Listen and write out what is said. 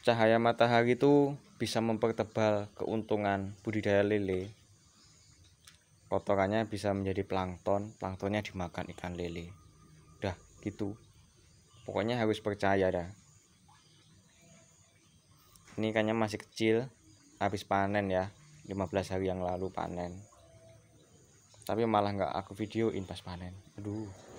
cahaya matahari itu bisa mempertebal keuntungan budidaya lele kotorannya bisa menjadi plankton planktonnya dimakan ikan lele udah gitu pokoknya harus percaya dah ini ikannya masih kecil habis panen ya 15 hari yang lalu panen tapi malah nggak aku videoin pas panen aduh